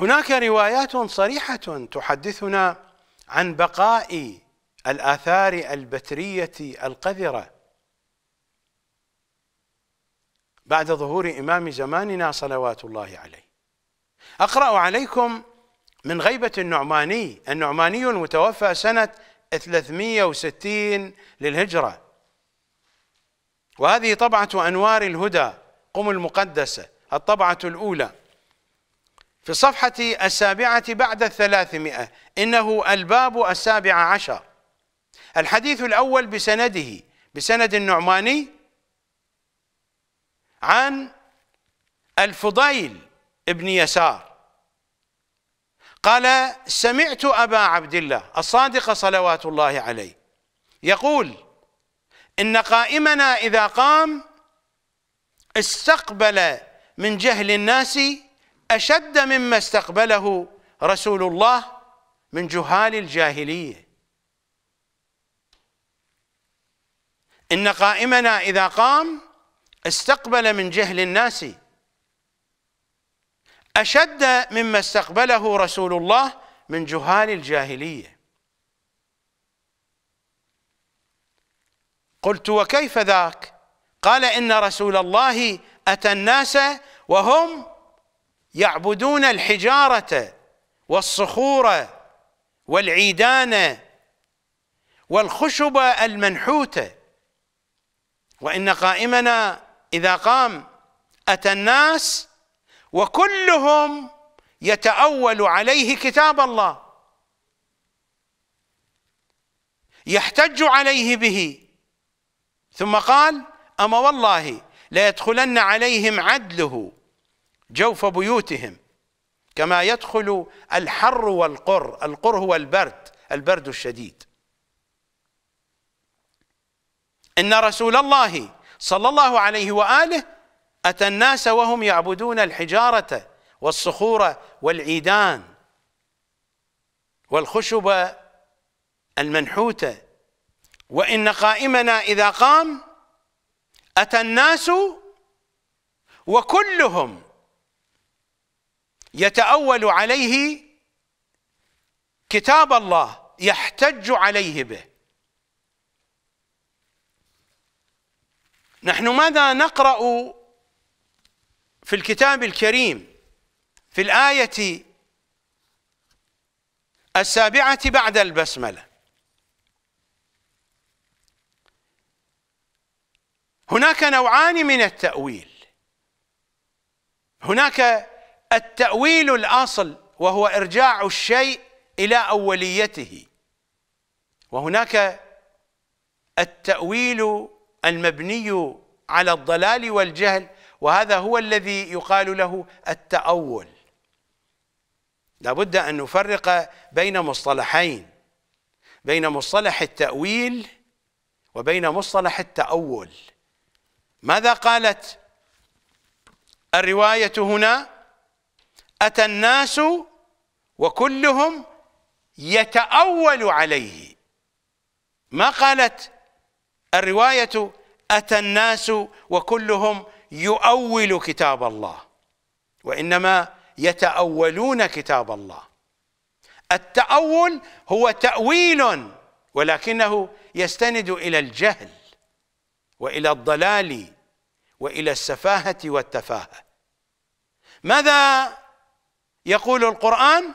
هناك روايات صريحة تحدثنا عن بقاء الآثار البترية القذرة بعد ظهور إمام زماننا صلوات الله عليه أقرأ عليكم من غيبة النعماني النعماني المتوفى سنة 360 للهجرة وهذه طبعة أنوار الهدى قم المقدسة الطبعة الأولى في الصفحة السابعة بعد الثلاثمائة إنه الباب السابع عشر الحديث الأول بسنده بسند النعماني عن الفضيل ابن يسار قال سمعت أبا عبد الله الصادق صلوات الله عليه يقول إن قائمنا إذا قام استقبل من جهل الناس أشد مما استقبله رسول الله من جهال الجاهلية إن قائمنا إذا قام استقبل من جهل الناس أشد مما استقبله رسول الله من جهال الجاهلية قلت وكيف ذاك قال إن رسول الله أتى الناس وهم يعبدون الحجارة والصخور والعيدان والخشب المنحوتة وإن قائمنا إذا قام أتى الناس وكلهم يتأول عليه كتاب الله يحتج عليه به ثم قال أما والله ليدخلن عليهم عدله جوف بيوتهم كما يدخل الحر والقر القر هو البرد البرد الشديد ان رسول الله صلى الله عليه واله اتى الناس وهم يعبدون الحجاره والصخور والعيدان والخشب المنحوته وان قائمنا اذا قام اتى الناس وكلهم يتأول عليه كتاب الله يحتج عليه به نحن ماذا نقرأ في الكتاب الكريم في الآية السابعة بعد البسملة هناك نوعان من التأويل هناك التأويل الأصل وهو إرجاع الشيء إلى أوليته وهناك التأويل المبني على الضلال والجهل وهذا هو الذي يقال له التأول لابد أن نفرق بين مصطلحين بين مصطلح التأويل وبين مصطلح التأول ماذا قالت الرواية هنا؟ أتى الناس وكلهم يتأول عليه ما قالت الرواية أتى الناس وكلهم يؤول كتاب الله وإنما يتأولون كتاب الله التأول هو تأويل ولكنه يستند إلى الجهل وإلى الضلال وإلى السفاهة والتفاهة ماذا يقول القرآن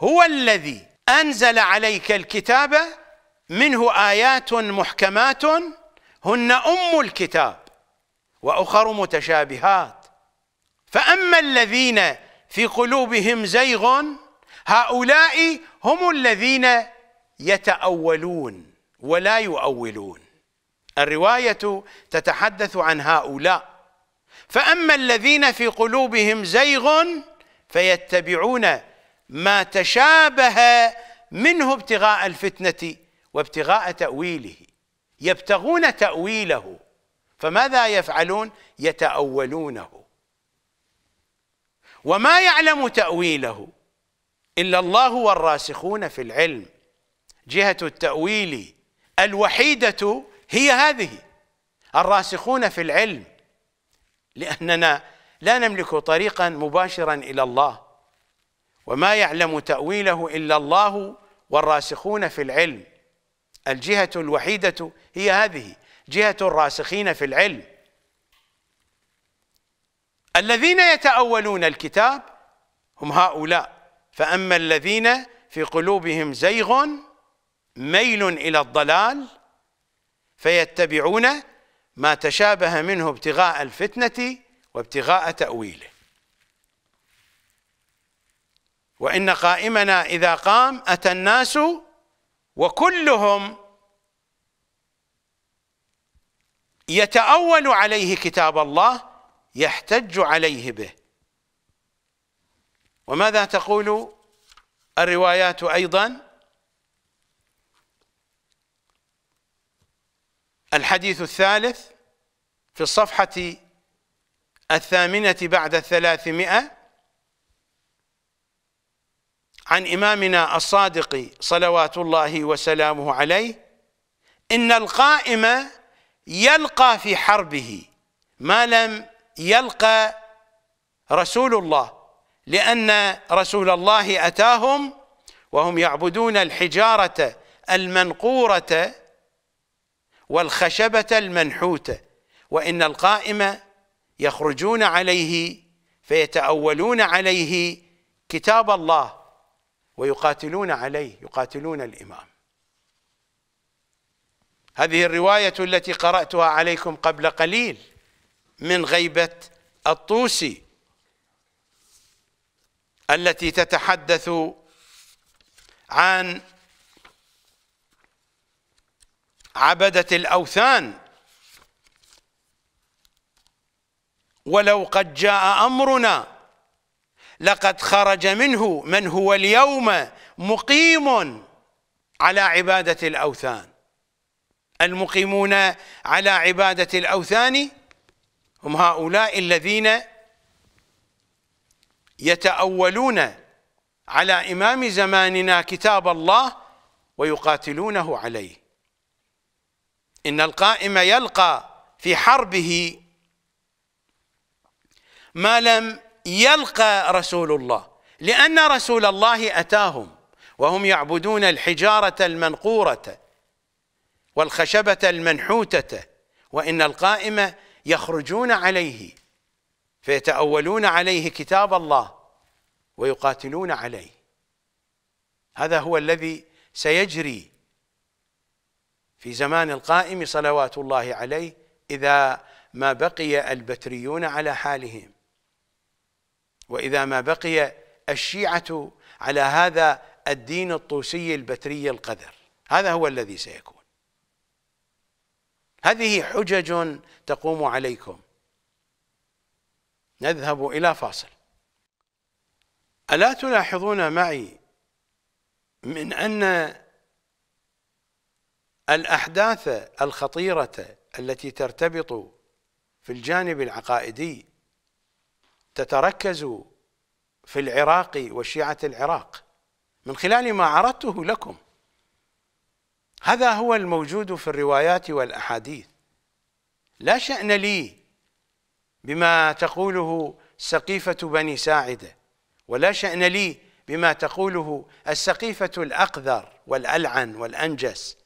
هو الذي أنزل عليك الكتاب منه آيات محكمات هن أم الكتاب وأخر متشابهات فأما الذين في قلوبهم زيغ هؤلاء هم الذين يتأولون ولا يؤولون الرواية تتحدث عن هؤلاء فأما الذين في قلوبهم زيغ فيتبعون ما تشابه منه ابتغاء الفتنه وابتغاء تاويله يبتغون تاويله فماذا يفعلون يتاولونه وما يعلم تاويله الا الله والراسخون في العلم جهه التاويل الوحيده هي هذه الراسخون في العلم لاننا لا نملك طريقا مباشرا الى الله وما يعلم تاويله الا الله والراسخون في العلم الجهه الوحيده هي هذه جهه الراسخين في العلم الذين يتاولون الكتاب هم هؤلاء فاما الذين في قلوبهم زيغ ميل الى الضلال فيتبعون ما تشابه منه ابتغاء الفتنه وابتغاء تأويله وإن قائمنا إذا قام أتى الناس وكلهم يتأول عليه كتاب الله يحتج عليه به وماذا تقول الروايات أيضا الحديث الثالث في الصفحة الثامنة بعد الثلاثمائة عن إمامنا الصادق صلوات الله وسلامه عليه إن القائم يلقى في حربه ما لم يلقى رسول الله لأن رسول الله أتاهم وهم يعبدون الحجارة المنقورة والخشبة المنحوتة وإن القائم يخرجون عليه فيتأولون عليه كتاب الله ويقاتلون عليه يقاتلون الإمام هذه الرواية التي قرأتها عليكم قبل قليل من غيبة الطوسي التي تتحدث عن عبدة الأوثان ولو قد جاء أمرنا لقد خرج منه من هو اليوم مقيم على عبادة الأوثان المقيمون على عبادة الأوثان هم هؤلاء الذين يتأولون على إمام زماننا كتاب الله ويقاتلونه عليه إن القائم يلقى في حربه ما لم يلقى رسول الله لأن رسول الله أتاهم وهم يعبدون الحجارة المنقورة والخشبة المنحوتة وإن القائمة يخرجون عليه فيتأولون عليه كتاب الله ويقاتلون عليه هذا هو الذي سيجري في زمان القائم صلوات الله عليه إذا ما بقي البتريون على حالهم وإذا ما بقي الشيعة على هذا الدين الطوسي البتري القذر هذا هو الذي سيكون هذه حجج تقوم عليكم نذهب إلى فاصل ألا تلاحظون معي من أن الأحداث الخطيرة التي ترتبط في الجانب العقائدي تتركز في العراق وشيعة العراق من خلال ما عرضته لكم هذا هو الموجود في الروايات والأحاديث لا شأن لي بما تقوله سقيفة بني ساعدة ولا شأن لي بما تقوله السقيفة الأقذر والألعن والأنجس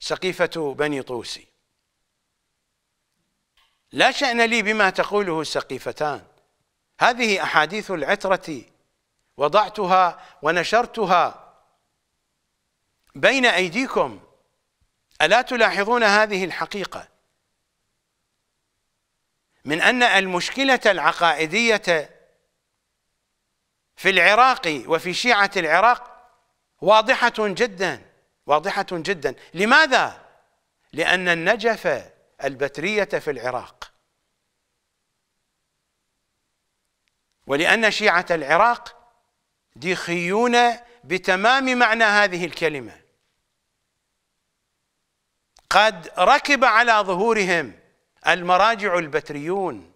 سقيفة بني طوسي لا شأن لي بما تقوله السقيفتان هذه أحاديث العترة وضعتها ونشرتها بين أيديكم ألا تلاحظون هذه الحقيقة من أن المشكلة العقائدية في العراق وفي شيعة العراق واضحة جدا واضحة جدا لماذا؟ لأن النجف البترية في العراق ولأن شيعة العراق ديخيون بتمام معنى هذه الكلمة قد ركب على ظهورهم المراجع البتريون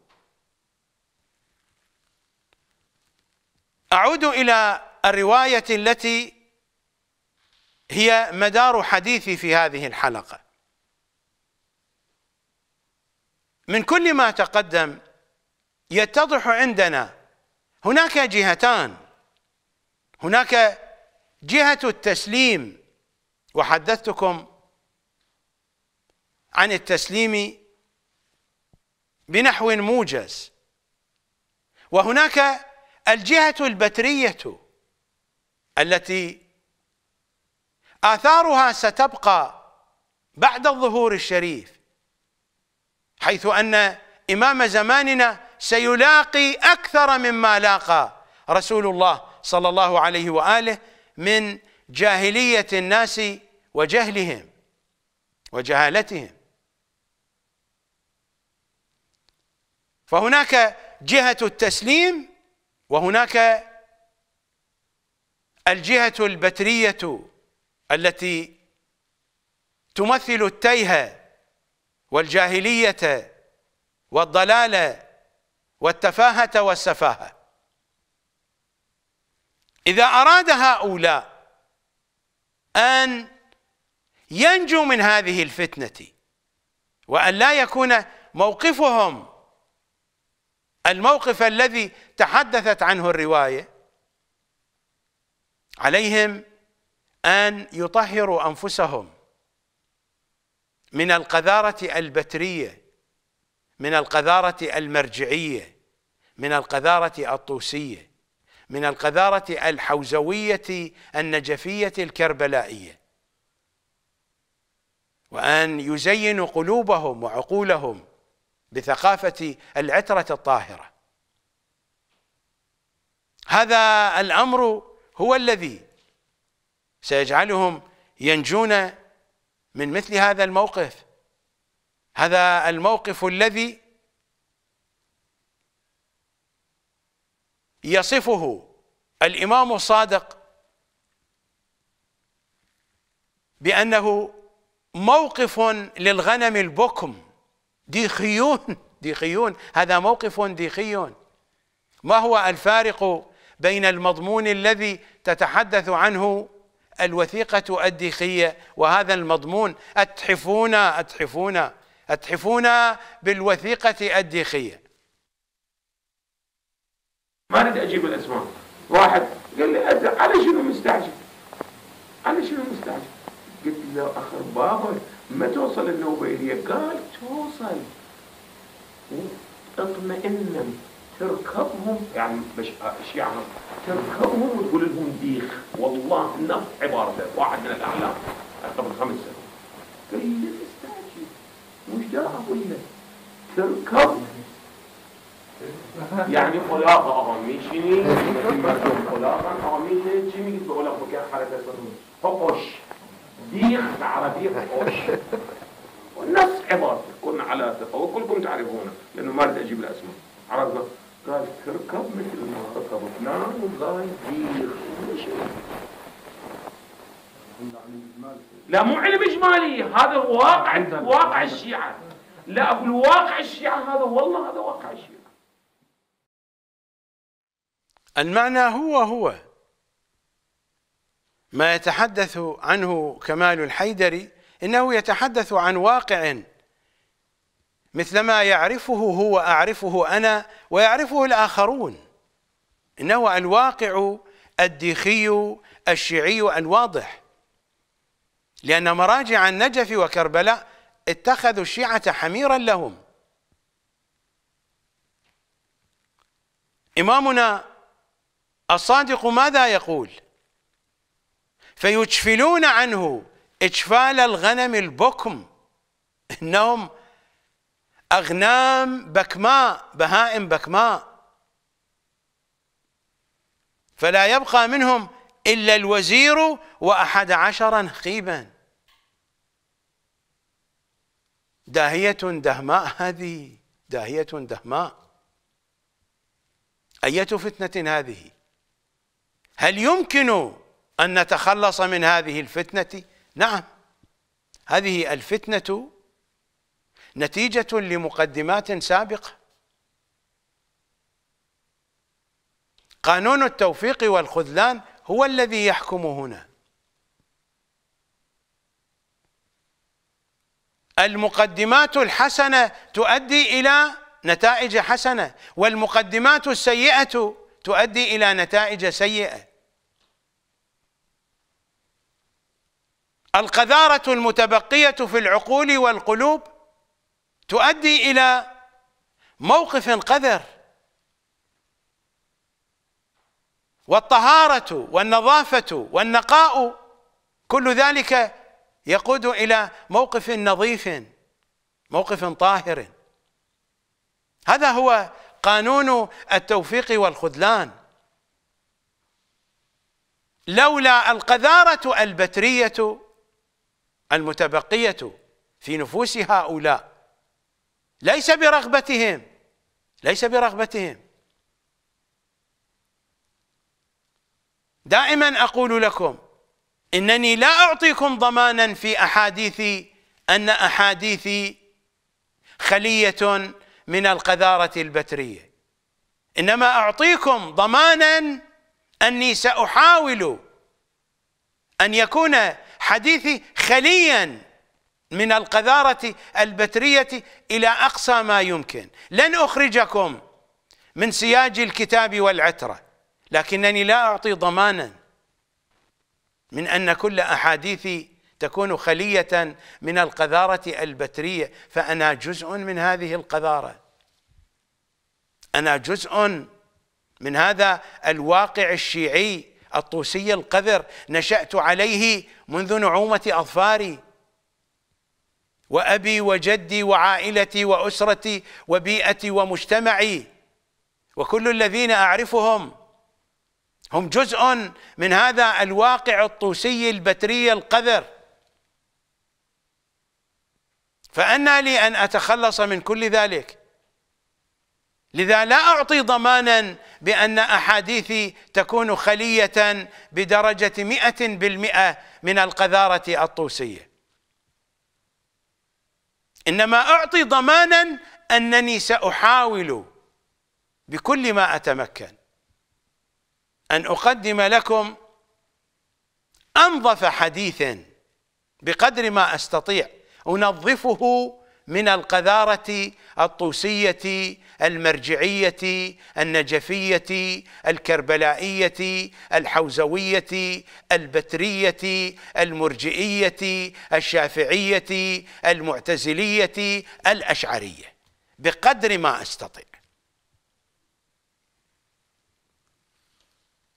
أعود إلى الرواية التي هي مدار حديثي في هذه الحلقة من كل ما تقدم يتضح عندنا هناك جهتان هناك جهة التسليم وحدثتكم عن التسليم بنحو موجز وهناك الجهة البترية التي آثارها ستبقى بعد الظهور الشريف حيث أن إمام زماننا سيلاقي أكثر مما لاقى رسول الله صلى الله عليه وآله من جاهلية الناس وجهلهم وجهالتهم فهناك جهة التسليم وهناك الجهة البترية التي تمثل التيهة والجاهلية والضلالة والتفاهة والسفاهة إذا أراد هؤلاء أن ينجوا من هذه الفتنة وأن لا يكون موقفهم الموقف الذي تحدثت عنه الرواية عليهم أن يطهروا أنفسهم من القذارة البترية من القذارة المرجعية من القذارة الطوسية من القذارة الحوزوية النجفية الكربلائية وأن يزينوا قلوبهم وعقولهم بثقافة العترة الطاهرة هذا الأمر هو الذي سيجعلهم ينجون من مثل هذا الموقف هذا الموقف الذي يصفه الامام الصادق بانه موقف للغنم البكم ديخيون ديخيون هذا موقف ديخي ما هو الفارق بين المضمون الذي تتحدث عنه الوثيقة الديخية وهذا المضمون أتحفونا أتحفونا أتحفونا بالوثيقة الديخية ما اريد اجيب الاسماء واحد قال لي أزل. على شنو مستعجل على شنو مستعجل قلت له اخر بابا ما توصل النوبه إليه قال توصل إيه، اطمئن تركبهم يعني مش يعني تركبهم وتقول لهم ديخ والله نفس عبارة واحد من الأعلام قبل خمس سنوات قال لي لا تستعجل مش ده أقول لك تركب يعني خلاقة آه، أغميشني خلاقة أغميشني جيمي بقول لك مكان حركة فقش ديخ بالعربية فقش نفس عبارته كنا على ثقة وكلكم تعرفونه لأنه ما أريد أجيب الأسماء عرفنا قال تركب مثل ما ركبتنا نعم والله يدير لا مو علم اجمالي هذا واقع واقع الشيعه لا اقول واقع الشيعه هذا والله هذا واقع الشيعه المعنى هو هو ما يتحدث عنه كمال الحيدري انه يتحدث عن واقع مثلما يعرفه هو اعرفه انا ويعرفه الاخرون انه الواقع الديخي الشيعي الواضح لان مراجع النجف وكربلاء اتخذوا الشيعه حميرا لهم امامنا الصادق ماذا يقول فيجفلون عنه اجفال الغنم البكم انهم أغنام بكماء بهائم بكماء فلا يبقى منهم إلا الوزير وأحد عشرا خيبا داهية دهماء هذه داهية دهماء أية فتنة هذه هل يمكن أن نتخلص من هذه الفتنة؟ نعم هذه الفتنة نتيجة لمقدمات سابقة قانون التوفيق والخذلان هو الذي يحكم هنا المقدمات الحسنة تؤدي إلى نتائج حسنة والمقدمات السيئة تؤدي إلى نتائج سيئة القذارة المتبقية في العقول والقلوب تؤدي الى موقف قذر والطهاره والنظافه والنقاء كل ذلك يقود الى موقف نظيف موقف طاهر هذا هو قانون التوفيق والخذلان لولا القذاره البتريه المتبقيه في نفوس هؤلاء ليس برغبتهم ليس برغبتهم دائما اقول لكم انني لا اعطيكم ضمانا في احاديثي ان احاديثي خليه من القذاره البتريه انما اعطيكم ضمانا اني ساحاول ان يكون حديثي خليا من القذارة البترية إلى أقصى ما يمكن لن أخرجكم من سياج الكتاب والعترة لكنني لا أعطي ضمانا من أن كل أحاديثي تكون خلية من القذارة البترية فأنا جزء من هذه القذارة أنا جزء من هذا الواقع الشيعي الطوسي القذر نشأت عليه منذ نعومة أظفاري وأبي وجدي وعائلتي وأسرتي وبيئتي ومجتمعي وكل الذين أعرفهم هم جزء من هذا الواقع الطوسي البتري القذر فأنا لي أن أتخلص من كل ذلك لذا لا أعطي ضمانا بأن أحاديثي تكون خلية بدرجة مئة بالمئة من القذارة الطوسية انما اعطي ضمانا انني ساحاول بكل ما اتمكن ان اقدم لكم انظف حديث بقدر ما استطيع انظفه من القذارة الطوسية المرجعية النجفية الكربلائية الحوزوية البترية المرجئية الشافعية المعتزلية الأشعرية بقدر ما أستطيع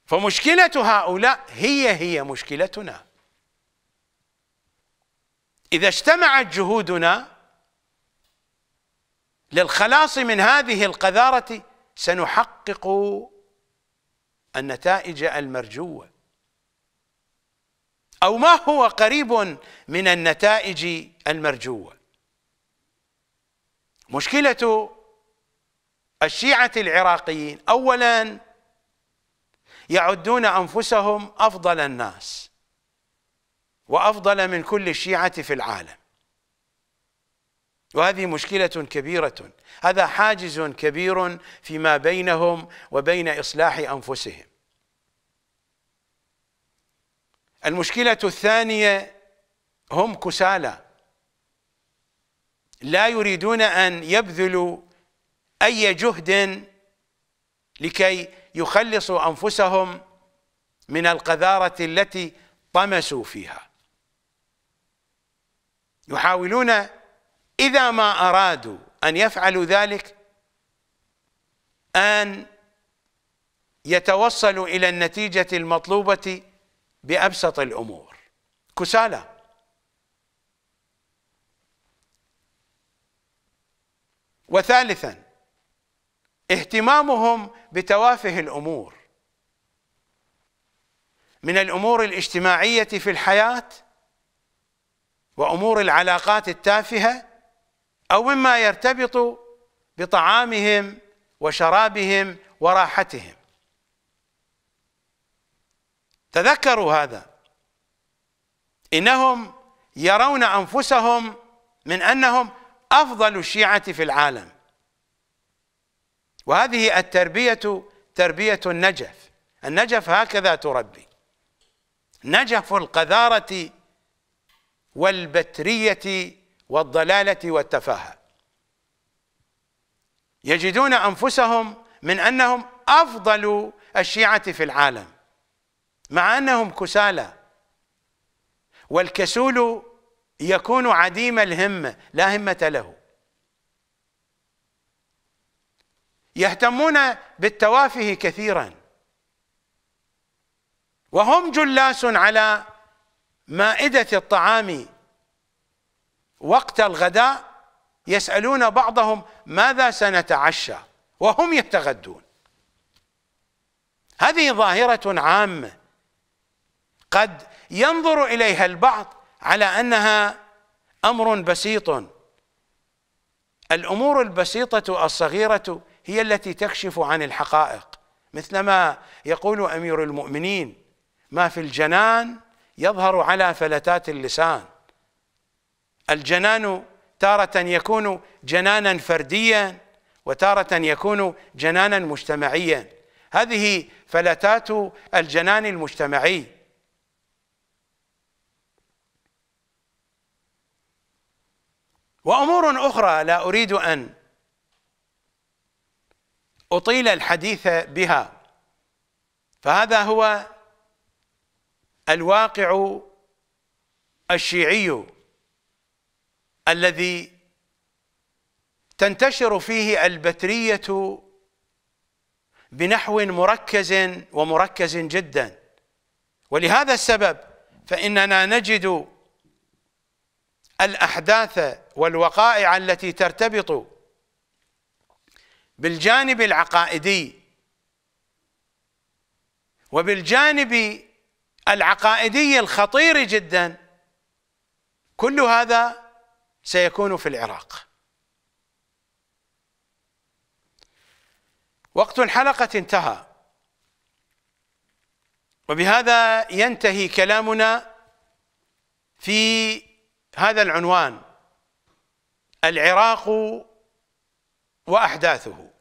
فمشكلة هؤلاء هي هي مشكلتنا إذا اجتمعت جهودنا للخلاص من هذه القذارة سنحقق النتائج المرجوة أو ما هو قريب من النتائج المرجوة مشكلة الشيعة العراقيين أولا يعدون أنفسهم أفضل الناس وأفضل من كل الشيعة في العالم وهذه مشكلة كبيرة هذا حاجز كبير فيما بينهم وبين إصلاح أنفسهم المشكلة الثانية هم كسالى لا يريدون أن يبذلوا أي جهد لكي يخلصوا أنفسهم من القذارة التي طمسوا فيها يحاولون إذا ما أرادوا أن يفعلوا ذلك أن يتوصلوا إلى النتيجة المطلوبة بأبسط الأمور كسالى وثالثا اهتمامهم بتوافه الأمور من الأمور الاجتماعية في الحياة وأمور العلاقات التافهة او مما يرتبط بطعامهم وشرابهم وراحتهم تذكروا هذا انهم يرون انفسهم من انهم افضل الشيعه في العالم وهذه التربيه تربيه النجف النجف هكذا تربي نجف القذاره والبتريه والضلالة والتفاهة يجدون أنفسهم من أنهم أفضل الشيعة في العالم مع أنهم كسالى والكسول يكون عديم الهمة لا همة له يهتمون بالتوافه كثيرا وهم جلاس على مائدة الطعام وقت الغداء يسألون بعضهم ماذا سنتعشى وهم يتغدون هذه ظاهرة عامة قد ينظر إليها البعض على أنها أمر بسيط الأمور البسيطة الصغيرة هي التي تكشف عن الحقائق مثلما يقول أمير المؤمنين ما في الجنان يظهر على فلتات اللسان الجنان تارة يكون جنانا فرديا وتارة يكون جنانا مجتمعيا هذه فلتات الجنان المجتمعي وامور اخرى لا اريد ان اطيل الحديث بها فهذا هو الواقع الشيعي الذي تنتشر فيه البتريه بنحو مركز ومركز جدا ولهذا السبب فاننا نجد الاحداث والوقائع التي ترتبط بالجانب العقائدي وبالجانب العقائدي الخطير جدا كل هذا سيكون في العراق وقت الحلقة انتهى وبهذا ينتهي كلامنا في هذا العنوان العراق وأحداثه